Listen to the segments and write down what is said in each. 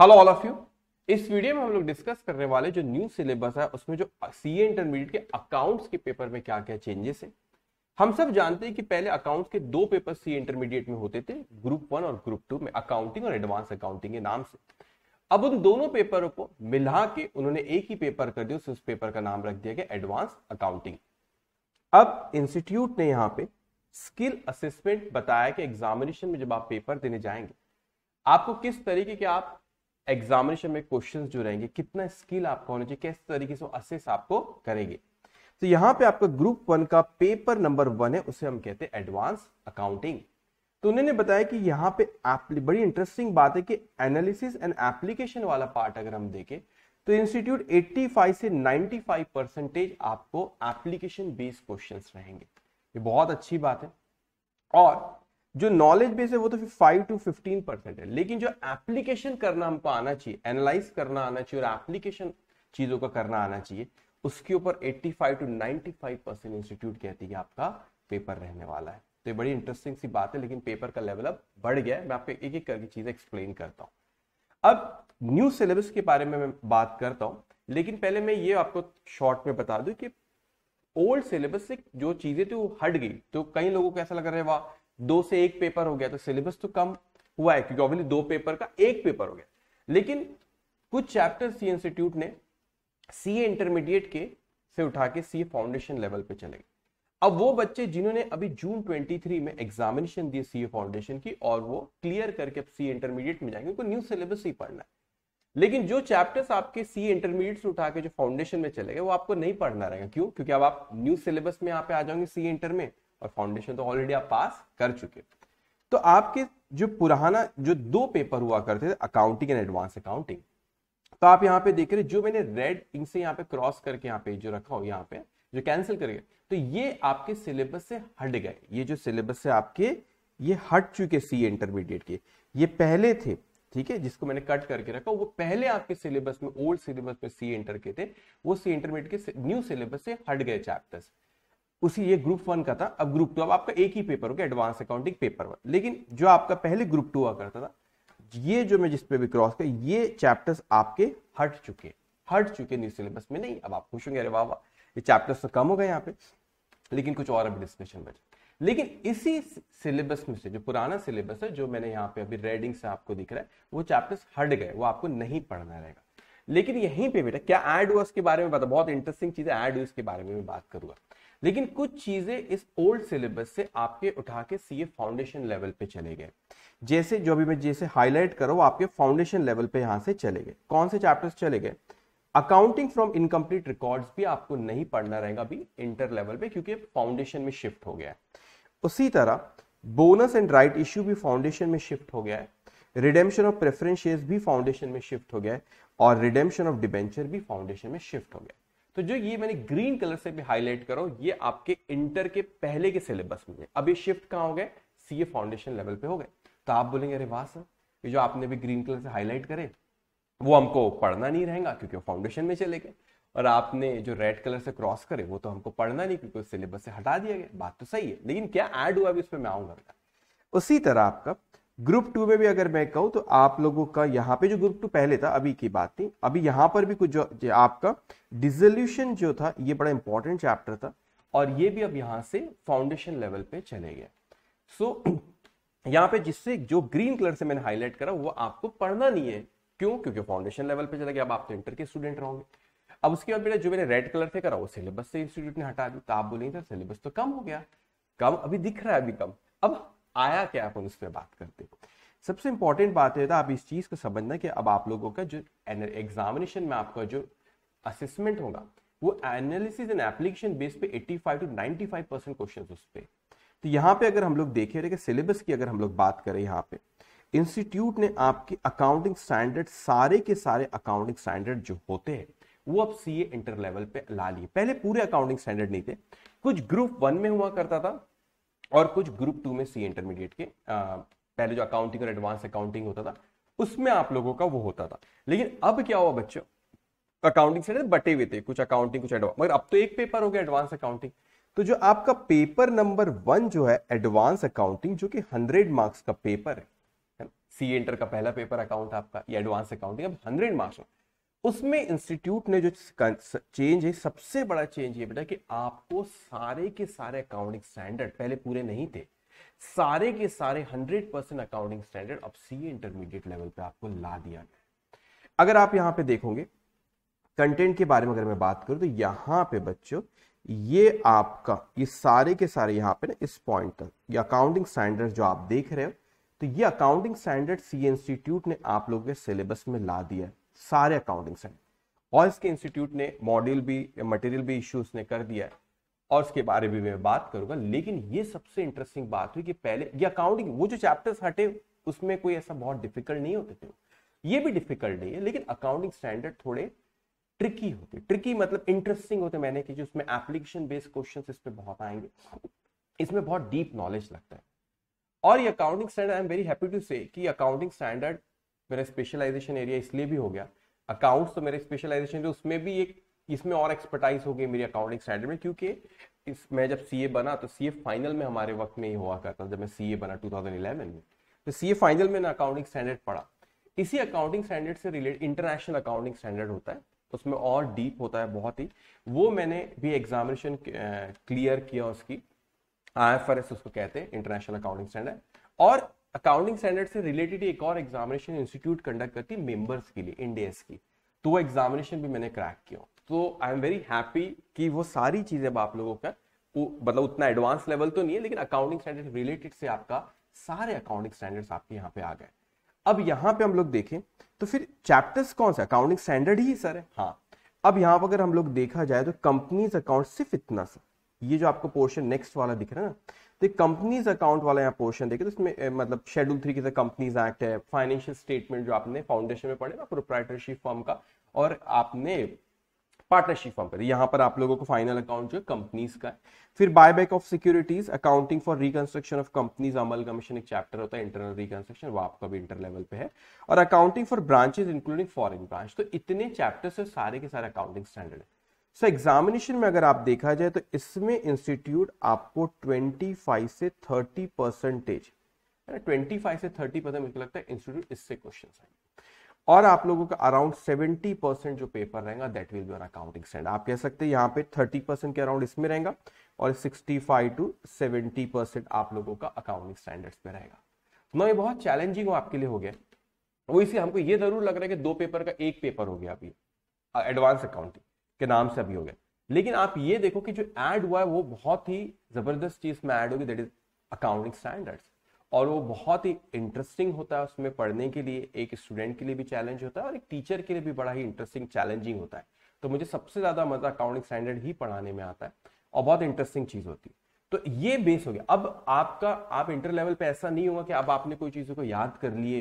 hello all of you इस video में हम लोग डिस्कस करने वाले जो न्यू सिलेबस है उसमें जो सी ए इंटरमीडिएट के अकाउंट्स के पेपर में क्या क्या चेंजेस है हम सब जानते हैं कि पहले अकाउंट्स के दो पेपर सी इंटरमीडिएट में होते थे ग्रुप वन और ग्रुप टू में अकाउंटिंग और एडवांस अकाउंटिंग के नाम से अब उन दोनों पेपरों को मिला के उन्होंने एक ही पेपर कर दिया उस पेपर का नाम रख दिया गया एडवांस अकाउंटिंग अब इंस्टीट्यूट ने यहाँ पे स्किल असेसमेंट बताया कि एग्जामिनेशन में जब आप पेपर देने जाएंगे आपको किस तरीके के आप एग्जामिनेशन में क्वेश्चन जो रहेंगे कितना स्किल आपका होना चाहिए किस तरीके से असेस आपको करेंगे तो यहां पे आपका ग्रुप वन का पेपर नंबर वन है उसे हम कहते हैं एडवांस अकाउंटिंग तो उन्होंने बताया कि यहाँ पे बड़ी इंटरेस्टिंग बात है कि एनालिसिस एंड एप्लीकेशन वाला पार्ट अगर हम देखें तो इंस्टीट्यूट 85 से 95 परसेंटेज आपको एप्लीकेशन बेस्ड क्वेश्चंस रहेंगे ये बहुत अच्छी बात है और जो नॉलेज बेस है वो तो फाइव टू फिफ्टीन परसेंट है लेकिन जो एप्लीकेशन करना हमको आना चाहिए एनालाइज करना आना चाहिए और एप्लीकेशन चीजों का करना आना चाहिए उसके ऊपर eighty five to ninety five percent institute कहती है आपका पेपर रहने वाला है तो ये बड़ी इंटरेस्टिंग सी बात है लेकिन पेपर का लेवल अब बढ़ गया है मैं आपको एक एक करके चीज एक्सप्लेन करता हूँ अब न्यू सिलेबस के बारे में मैं बात करता हूँ लेकिन पहले मैं ये आपको शॉर्ट में बता दूं कि ओल्ड सिलेबस से जो चीजें थी वो हट गई तो कई लोगों को ऐसा लग रहा है वाह दो से एक पेपर हो गया तो सिलेबस तो कम हुआ है क्योंकि ऑब्वियसली दो पेपर का एक पेपर हो गया लेकिन कुछ चैप्टर सी इंस्टीट्यूट ने सी इंटरमीडिएट के से उठा के सी फाउंडेशन लेवल पे चले गए अब वो बच्चे जिन्होंने अभी जून 23 में एग्जामिनेशन दिए सी फाउंडेशन की और वो क्लियर करके सी इंटरमीडिएट में जाएंगे उनको न्यू सिलेबस ही पढ़ना है लेकिन जो चैप्टर्स आपके सी इंटरमीडिएट से उठा के जो फाउंडेशन में चले गए वो आपको नहीं पढ़ना रहेगा क्यों क्योंकि अब आप न्यू सिलेबस में यहाँ पे आ जाओगे सी इंटर में और फाउंडेशन तो ऑलरेडी आप पास कर चुके तो आपके जो पुराना जो दो पेपर हुआ करते थे अकाउंटिंग एंड एडवांस अकाउंटिंग तो आप यहाँ पे देख रहे जो मैंने रेड इंक से यहाँ पे क्रॉस करके यहाँ पे जो रखा हो यहाँ पे जो कैंसिल कर तो ये आपके सिलेबस से हट गए ये जो सिलेबस से आपके ये हट चुके सी इंटरमीडिएट के ये पहले थे ठीक है जिसको मैंने कट करके रखा वो पहले आपके सिलेबस में ओल्ड सिलेबस में सी इंटर के थे वो सी इंटरमीडिएट के न्यू सिलेबस से हट गए चैप्टर्स उसी ये ग्रुप वन का था अब ग्रुप टू अब आपका एक ही पेपर हो गया एडवांस अकाउंटिंग पेपर वन लेकिन जो आपका पहले ग्रुप टू हुआ करता था ये जो मैं जिस पे भी क्रॉस कर ये चैप्टर्स आपके हट चुके हट चुके न्यू सिलेबस में नहीं अब आप खुश होंगे अरे वाह ये चैप्टर्स तो कम हो गए यहाँ पे लेकिन कुछ और अभी डिस्कशन बचे लेकिन इसी सिलेबस में से जो पुराना सिलेबस है जो मैंने यहाँ पे अभी रेडिंग से आपको दिख रहा है वो चैप्टर्स हट गए वो आपको नहीं पढ़ना रहेगा लेकिन यहीं पे बेटा क्या एड हुआ उसके बारे में बता बहुत इंटरेस्टिंग चीज है एड हुआ उसके बारे में बात करूंगा लेकिन कुछ चीजें इस ओल्ड सिलेबस से आपके उठा के सीए फाउंडेशन लेवल पे चले गए जैसे जो भी मैं जैसे हाईलाइट करो आपके फाउंडेशन लेवल पे यहां से चले गए कौन से चैप्टर्स चले गए अकाउंटिंग फ्रॉम इनकम्प्लीट रिकॉर्ड्स भी आपको नहीं पढ़ना रहेगा अभी इंटर लेवल पे क्योंकि फाउंडेशन में शिफ्ट हो गया है उसी तरह बोनस एंड राइट इश्यू भी फाउंडेशन में शिफ्ट हो गया है रिडेम्शन ऑफ प्रेफरेंस शेयर्स भी फाउंडेशन में शिफ्ट हो गया है और रिडेम्शन ऑफ डिबेंचर भी फाउंडेशन में शिफ्ट हो गया है तो जो ये मैंने ग्रीन कलर से भी हाईलाइट करो ये आपके इंटर के पहले के सिलेबस में है अब ये शिफ्ट कहाँ हो गए सी फाउंडेशन लेवल पे हो गए तो आप बोलेंगे अरे वाह सर ये जो आपने भी ग्रीन कलर से हाईलाइट करे वो हमको पढ़ना नहीं रहेगा क्योंकि वो फाउंडेशन में चले गए और आपने जो रेड कलर से क्रॉस करे वो तो हमको पढ़ना नहीं क्योंकि सिलेबस से हटा दिया गया बात तो सही है लेकिन क्या ऐड हुआ अभी उस पर मैं आऊंगा उसी तरह आपका ग्रुप टू में भी अगर मैं कहूँ तो आप लोगों का यहाँ पे जो ग्रुप टू पहले था अभी की बात नहीं अभी यहाँ पर भी कुछ जो, जो आपका डिजोल्यूशन जो था ये बड़ा इंपॉर्टेंट चैप्टर था और ये भी अब यहाँ से फाउंडेशन लेवल पे चले गए सो so, यहाँ पे जिससे जो ग्रीन कलर से मैंने हाईलाइट करा वो आपको पढ़ना नहीं है क्यों क्योंकि फाउंडेशन लेवल पे चले गया अब आप तो इंटर के स्टूडेंट रहोगे अब उसके बाद बेटा जो मैंने रेड कलर से करा वो सिलेबस से इंस्टीट्यूट ने हटा दी तो आप बोलेंगे सर सिलेबस तो कम हो गया कम अभी दिख रहा है अभी कम अब आया क्या अपन उस पर बात करते हैं सबसे इंपॉर्टेंट बात है था आप इस चीज को समझना कि अब आप लोगों का जो एग्जामिनेशन में आपका जो असेसमेंट होगा वो एनालिसिस एंड एप्लीकेशन बेस पे 85 टू 95 परसेंट क्वेश्चन उस पर तो यहाँ पे अगर हम लोग देखे रहे सिलेबस की अगर हम लोग बात करें यहाँ पे इंस्टीट्यूट ने आपके अकाउंटिंग स्टैंडर्ड सारे के सारे अकाउंटिंग स्टैंडर्ड जो होते हैं वो अब सीए इंटर लेवल पे ला लिए पहले पूरे अकाउंटिंग स्टैंडर्ड नहीं थे कुछ ग्रुप वन में हुआ करता था और कुछ ग्रुप टू में सी इंटरमीडिएट के आ, पहले जो अकाउंटिंग और एडवांस अकाउंटिंग होता था उसमें आप लोगों का वो होता था लेकिन अब क्या हुआ बच्चों अकाउंटिंग से बटे हुए थे कुछ अकाउंटिंग कुछ एडवांस मगर अब तो एक पेपर हो गया एडवांस अकाउंटिंग तो जो आपका पेपर नंबर वन जो है एडवांस अकाउंटिंग जो कि हंड्रेड मार्क्स का पेपर है सी एंटर का पहला पेपर अकाउंट आपका ये एडवांस अकाउंटिंग अब हंड्रेड मार्क्स उसमें इंस्टीट्यूट ने जो चेंज है सबसे बड़ा चेंज ये बेटा कि आपको सारे के सारे अकाउंटिंग स्टैंडर्ड पहले पूरे नहीं थे सारे के सारे हंड्रेड परसेंट अकाउंटिंग स्टैंडर्ड अब सी इंटरमीडिएट लेवल पे आपको ला दिया गया अगर आप यहां पे देखोगे कंटेंट के बारे में अगर मैं बात करूं तो यहां पे बच्चों ये आपका ये सारे के सारे यहां पे ना इस पॉइंट तक ये अकाउंटिंग स्टैंडर्ड जो आप देख रहे हो तो ये अकाउंटिंग स्टैंडर्ड सी इंस्टीट्यूट ने आप लोगों के सिलेबस में ला दिया है सारे अकाउंटिंग सेंटर और इसके इंस्टीट्यूट ने मॉड्यूल भी मटेरियल भी इश्यू उसने कर दिया है और उसके बारे में मैं बात करूंगा लेकिन ये सबसे इंटरेस्टिंग बात हुई कि पहले ये अकाउंटिंग वो जो चैप्टर्स हटे उसमें कोई ऐसा बहुत डिफिकल्ट नहीं होते थे ये भी डिफिकल्ट नहीं है लेकिन अकाउंटिंग स्टैंडर्ड थोड़े ट्रिकी होते ट्रिकी मतलब इंटरेस्टिंग होते मैंने कि उसमें एप्लीकेशन बेस्ड क्वेश्चन इस पर बहुत आएंगे इसमें बहुत डीप नॉलेज लगता है और ये accounting standard I am very happy to say कि अकाउंटिंग स्टैंडर्ड मेरा स्पेशलाइजेशन एरिया इसलिए भी हो गया अकाउंट्स तो मेरे स्पेशलाइजेशन थे उसमें भी एक इसमें और एक्सपर्टाइज हो गई मेरी अकाउंटिंग स्टैंडर्ड में क्योंकि इस मैं जब सीए बना तो सीए फाइनल में हमारे वक्त में ही हुआ करता जब मैं सीए बना 2011 में तो सीए फाइनल में ना अकाउंटिंग स्टैंडर्ड पढ़ा इसी अकाउंटिंग स्टैंडर्ड से रिलेटेड इंटरनेशनल अकाउंटिंग स्टैंडर्ड होता है उसमें और डीप होता है बहुत ही वो मैंने भी एग्जामिनेशन क्लियर किया उसकी आई एफ आर एस उसको कहते हैं इंटरनेशनल अकाउंटिंग स्टैंडर्ड और अकाउंटिंग स्टैंडर्ड से रिलेटेड एक और एग्जामिनेशन इंस्टीट्यूट कंडक्ट करती मेंबर्स के लिए इंडियस की तो वो एग्जामिनेशन भी मैंने क्रैक किया तो आई एम वेरी हैप्पी कि वो सारी चीजें आप लोगों का मतलब उतना एडवांस लेवल तो नहीं है लेकिन अकाउंटिंग स्टैंडर्ड रिलेटेड से आपका सारे अकाउंटिंग स्टैंडर्ड्स आपके यहाँ पे आ गए अब यहाँ पे हम लोग देखें तो फिर चैप्टर्स कौन सा अकाउंटिंग स्टैंडर्ड ही सर है हाँ अब यहाँ पर अगर हम लोग देखा जाए तो कंपनीज अकाउंट सिर्फ इतना सा ये जो आपको पोर्शन नेक्स्ट वाला दिख रहा है ना तो कंपनीज अकाउंट वाला यहाँ पोर्शन देखिए तो इसमें मतलब शेड्यूल थ्री के कंपनीज एक्ट है फाइनेंशियल स्टेटमेंट जो आपने फाउंडेशन में पढ़े ना प्रोप्राइटरशिप फॉर्म का और आपने पार्टनरशिप फॉर्म पर यहाँ पर आप लोगों को फाइनल अकाउंट जो कंपनीज का है फिर buyback of securities accounting for reconstruction of companies amalgamation एक चैप्टर होता है इंटरनल रिकंस्ट्रक्शन वो आपका भी इंटर लेवल पे है और accounting for branches including foreign branch तो इतने चैप्टर्स है सारे के सारे अकाउंटिंग स्टैंडर्ड है सो so, एग्जामिनेशन में अगर आप देखा जाए तो इसमें इंस्टीट्यूट आपको 25 से 30 परसेंटेज है ना ट्वेंटी से 30 परसेंट मुझे लगता है इंस्टीट्यूट इससे क्वेश्चन आएंगे और आप लोगों का अराउंड 70 परसेंट जो पेपर रहेगा that will be on accounting stand आप कह सकते हैं यहाँ पे 30 परसेंट के अराउंड इसमें रहेगा और 65 टू 70 परसेंट आप लोगों का अकाउंटिंग स्टैंडर्ड्स पे रहेगा ना ये बहुत चैलेंजिंग आपके लिए हो गया वो इसलिए हमको ये जरूर लग रहा है कि दो पेपर का एक पेपर हो गया अभी एडवांस अकाउंटिंग के नाम से अभी हो गया लेकिन आप ये देखो कि जो ऐड हुआ है वो बहुत ही ज़बरदस्त चीज़ में ऐड होगी दैट इज अकाउंटिंग स्टैंडर्ड और वो बहुत ही इंटरेस्टिंग होता है उसमें पढ़ने के लिए एक स्टूडेंट के लिए भी चैलेंज होता है और एक टीचर के लिए भी बड़ा ही इंटरेस्टिंग चैलेंजिंग होता है तो मुझे सबसे ज़्यादा मज़ा अकाउंटिंग स्टैंडर्ड ही पढ़ाने में आता है और बहुत इंटरेस्टिंग चीज़ होती है तो ये बेस हो गया अब आपका आप इंटर लेवल पे ऐसा नहीं होगा कि अब आपने कोई चीज़ों को याद कर लिए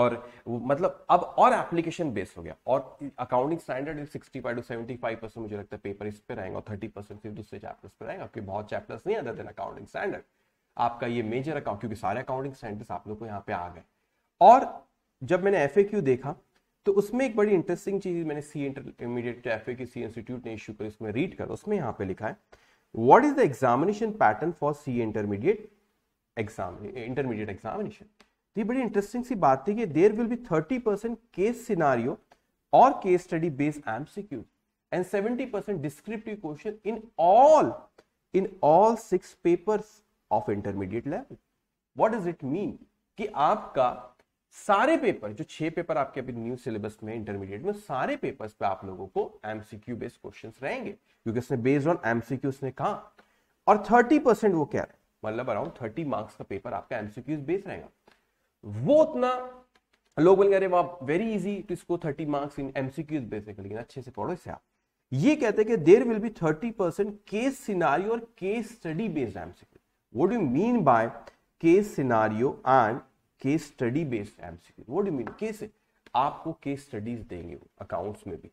और मतलब अब और एप्लीकेशन बेस हो गया और accounting standard sixty five to seventy five percent मुझे लगता है पेपर इस पर रहेंगे और थर्टी परसेंट फिर दूसरे चैप्टर्स पे रहेंगे आपके बहुत चैप्टर्स नहीं आते देन अकाउंटिंग स्टैंडर्ड आपका ये मेजर अकाउंट क्योंकि सारे अकाउंटिंग स्टैंडर्ड्स आप लोग को यहाँ पे आ गए और जब मैंने एफ देखा तो उसमें एक बड़ी इंटरेस्टिंग चीज मैंने C intermediate F A C institute ने इश्यू कर उसमें रीड कर उसमें यहाँ पे लिखा है what is the examination pattern for C intermediate exam intermediate examination तो ये बड़ी इंटरेस्टिंग सी बात थी कि there will be thirty percent case scenario और case study based MCQ and seventy percent descriptive question in all in all six papers of intermediate level what does it mean कि आपका सारे पेपर जो छह पेपर आपके अभी new syllabus में intermediate में सारे पेपर्स पे आप लोगों को एमसीक्यू बेस्ड क्वेश्चंस रहेंगे क्योंकि इसने बेस्ड ऑन एमसीक्यू उसने कहा और 30 परसेंट वो क्या है मतलब अराउंड 30 मार्क्स का पेपर आपका एमसीक्यू बेस्ड रहेगा वो उतना लोग बोल अरे वाह very easy to score thirty marks in MCQs basically अच्छे से पढ़ो इससे आप ये कहते हैं कि there will be thirty percent case scenario और केस स्टडी बेस्ड एमसीक्यू वो do mean by case scenario and case study based MCQ वो डू मीन केस आपको केस स्टडीज देंगे अकाउंट्स में भी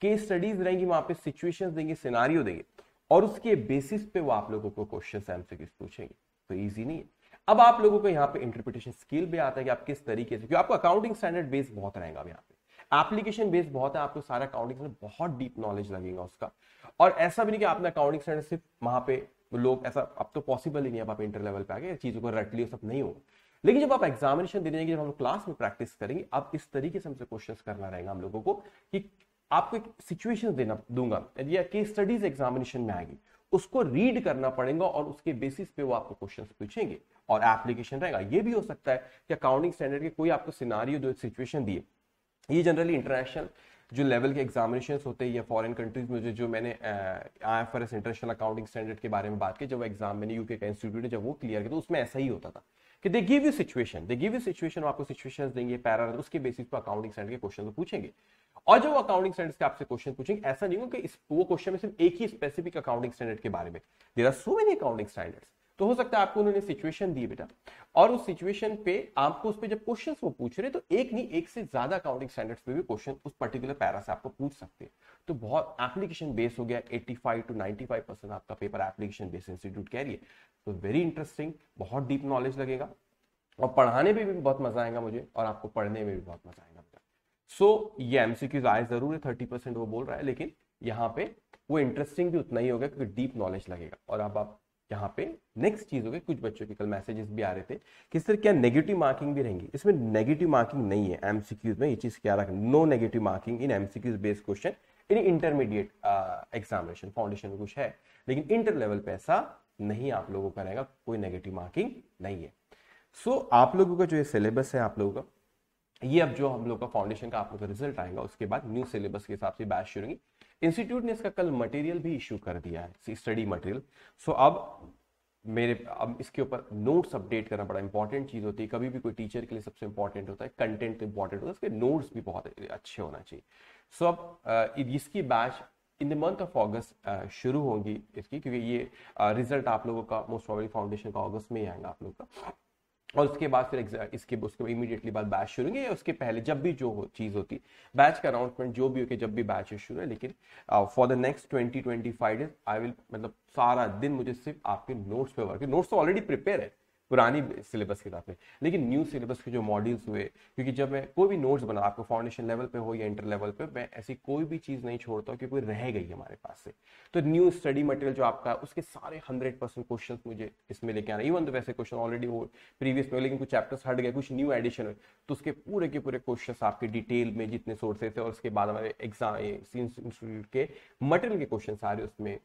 केस स्टडीज रहेंगी वहां पे सिचुएशंस देंगे सिनारियो देंगे और उसके बेसिस पे वो आप लोगों को क्वेश्चन एमसीक्यूज पूछेंगे तो इजी नहीं है अब आप लोगों को यहाँ पे इंटरप्रिटेशन स्किल भी आता है कि आप किस तरीके से क्योंकि आपको अकाउंटिंग स्टैंडर्ड बेस बहुत रहेगा यहाँ पे एप्लीकेशन बेस बहुत है आपको सारा अकाउंटिंग में बहुत डीप नॉलेज लगेगा उसका और ऐसा भी नहीं कि आपने अकाउंटिंग स्टैंडर्ड सिर्फ वहां पे लोग ऐसा अब तो पॉसिबल ही नहीं अब आप इंटर लेवल पे आगे चीजों को रट सब नहीं होगा लेकिन जब आप एग्जामिनेशन देने जाएंगे जब हम क्लास में प्रैक्टिस करेंगे अब इस तरीके से हमसे क्वेश्चन करना रहेगा हम लोगों को कि आपको एक सिचुएशन देना दूंगा या केस स्टडीज एग्जामिनेशन में आएगी उसको रीड करना पड़ेगा और उसके बेसिस पे वो आपको क्वेश्चन पूछेंगे और एप्लीकेशन रहेगा ये भी हो सकता है कि अकाउंटिंग स्टैंडर्ड के कोई आपको सिनारियो जो सिचुएशन दिए ये जनरली इंटरनेशनल जो लेवल के एग्जामिनेशन होते हैं या फॉरेन कंट्रीज में जो जो मैंने I F R S international accounting standard के बारे में बात की जब एग्जाम मैंने यूके का इंस्टीट्यूट ने जब वो क्लियर किया तो उसमें ऐसा ही होता था कि they give you situation they give you situation आपको सिचुएशन देंगे पैरा उसके बेसिस पर अकाउंटिंग स्टैंडर्ड के क्वेश्चन तो पूछेंगे और जो अकाउंटिंग स्टैंडर्ड्स के आपसे क्वेश्चन पूछेंगे ऐसा नहीं हो कि इस, वो क्वेश्चन में सिर्फ एक ही स्पेसिफिक अकाउंटिंग स्टैंडर्ड के बारे में there are so many accounting standards तो हो सकता है आपको उन्होंने सिचुएशन दी बेटा और उस सिचुएशन पे आपको उस पर जब क्वेश्चन वो पूछ रहे तो एक नहीं एक से ज्यादा अकाउंटिंग स्टैंडर्ड्स पे भी क्वेश्चन उस पर्टिकुलर पैरा से आपको पूछ सकते हैं तो बहुत एप्लीकेशन बेस हो गया 85 टू 95 परसेंट आपका पेपर एप्लीकेशन बेस इंस्टीट्यूट कह रही है तो वेरी इंटरेस्टिंग बहुत डीप नॉलेज लगेगा और पढ़ाने में भी बहुत मजा आएगा मुझे और आपको पढ़ने में भी बहुत मजा आएगा सो ये एमसीक्यूज आए जरूर है थर्टी परसेंट वो बोल रहा है लेकिन यहाँ पे वो इंटरेस्टिंग भी उतना ही होगा क्योंकि डीप नॉलेज लगेगा और अब आप यहाँ पे नेक्स्ट चीज हो गई कुछ बच्चों के कल मैसेजेस भी आ रहे थे कि सर क्या नेगेटिव मार्किंग भी रहेंगी इसमें नेगेटिव मार्किंग नहीं है एमसीक्यूज में ये चीज क्या रख no negative marking in MCQs based question in intermediate examination foundation में कुछ है लेकिन इंटर लेवल पे ऐसा नहीं आप लोगों का रहेगा कोई नेगेटिव मार्किंग नहीं है सो so, आप लोगों का जो ये सिलेबस है आप लोगों का ये अब जो हम लोग का फाउंडेशन का आप लोग का रिजल्ट आएगा उसके बाद न्यू सिलेबस के हिसाब से बैच शुरू होगी इंस्टीट्यूट ने इसका कल मटेरियल भी इशू कर दिया है स्टडी मटेरियल सो अब मेरे अब इसके ऊपर नोट्स अपडेट करना बड़ा इंपॉर्टेंट चीज़ होती है कभी भी कोई टीचर के लिए सबसे इंपॉर्टेंट होता है कंटेंट तो इंपॉर्टेंट होता है उसके नोट्स भी बहुत अच्छे होना चाहिए सो अब इसकी batch in the month of August शुरू होगी इसकी क्योंकि ये रिजल्ट आप लोगों का मोस्ट प्रॉबली फाउंडेशन का अगस्त में ही आएगा आप लोग का और उसके बाद फिर इसके उसके इमीडिएटली बाद बैच शुरू होंगे या उसके पहले जब भी जो हो, चीज़ होती बैच का अनाउंसमेंट जो भी हो के जब भी बैच शुरू है लेकिन for the next twenty twenty five days I will मतलब सारा दिन मुझे सिर्फ आपके नोट्स पे वर्क नोट्स तो ऑलरेडी प्रिपेयर है पुरानी सिलेबस के हिसाब से लेकिन न्यू सिलेबस के जो मॉड्यूल्स हुए क्योंकि जब मैं कोई भी नोट्स बना आपको फाउंडेशन लेवल पे हो या इंटर लेवल पे मैं ऐसी कोई भी चीज़ नहीं छोड़ता हूँ क्योंकि रह गई हमारे पास से तो न्यू स्टडी मटेरियल जो आपका है उसके सारे हंड्रेड परसेंट क्वेश्चन मुझे इसमें लेके आना इवन तो वैसे क्वेश्चन ऑलरेडी वो प्रीवियस में लेकिन कुछ चैप्टर्स हट गए कुछ न्यू एडिशन हुए तो उसके पूरे के पूरे क्वेश्चन आपके डिटेल में जितने सोर्सेस है और उसके बाद हमारे एग्जाम इंस्टीट्यूट के मटेरियल के क्वेश्चन सारे उसमें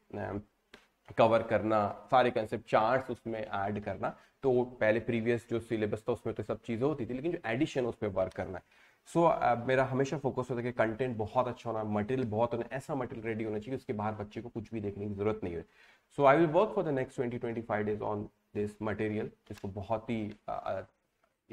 कवर करना सारे कंसेप्ट चार्ट्स उसमें ऐड करना तो पहले प्रीवियस जो सिलेबस था उसमें तो सब चीज़ें होती थी लेकिन जो एडिशन उस पर वर्क करना है सो so, uh, मेरा हमेशा फोकस होता है कि कंटेंट बहुत अच्छा होना मटेरियल बहुत होना ऐसा मटेरियल रेडी होना चाहिए उसके बाहर बच्चे को कुछ भी देखने की जरूरत नहीं है so I will work for the next twenty twenty five days on this material जिसको बहुत ही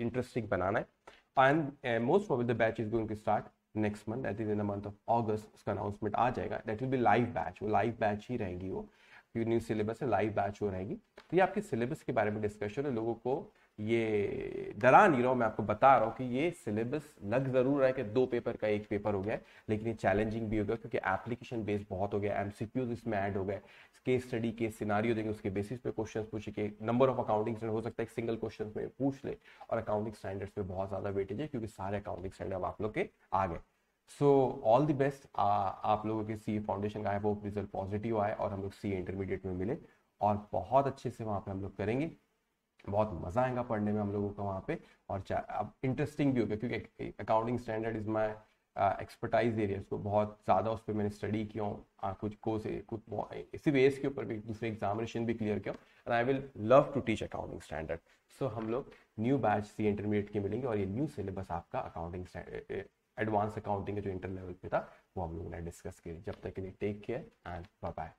इंटरेस्टिंग uh, बनाना है and most of the batch is going to start next month that is in the month of August उसका announcement आ जाएगा that will be live batch वो live batch ही रहेगी वो क्योंकि न्यू सिलेबस है लाइव बैच हो रहेगी तो ये आपके सिलेबस के बारे में डिस्कशन है लोगों को ये डरा नहीं रहा मैं आपको बता रहा हूँ कि ये सिलेबस लग जरूर रहा है कि दो पेपर का एक पेपर हो गया है लेकिन ये चैलेंजिंग भी हो गया क्योंकि एप्लीकेशन बेस्ड बहुत हो गया एमसीक्यूज इसमें ऐड हो गए केस स्टडी के सिनारियो देंगे उसके बेसिस पे क्वेश्चंस पूछे के नंबर ऑफ अकाउंटिंग हो सकता है सिंगल क्वेश्चन में पूछ ले और अकाउंटिंग स्टैंडर्ड्स पे बहुत ज्यादा वेटेज है क्योंकि सारे अकाउंटिंग स्टैंडर्ड आप लोग के आ गए सो ऑल द बेस्ट आप लोगों के सी फाउंडेशन का है वो रिजल्ट पॉजिटिव आए और हम लोग सी इंटरमीडिएट में मिले और बहुत अच्छे से वहाँ पे हम लोग करेंगे बहुत मजा आएगा पढ़ने में हम लोगों का वहाँ पे और अब इंटरेस्टिंग भी होगा क्योंकि accounting standard is my expertise area उसको बहुत ज़्यादा उस पर मैंने स्टडी किया हूँ कुछ कोर्स कुछ इसी बेस के ऊपर भी दूसरे एग्जामिनेशन भी क्लियर किया and I will love to teach accounting standard so हम लोग न्यू बैच सी इंटरमीडिएट के मिलेंगे और ये न्यू सिलेबस आपका अकाउंटिंग एडवांस अकाउंटिंग के जो इंटर लेवल पे था वो हम लोगों ने डिस्कस किया जब तक के लिए take care and bye bye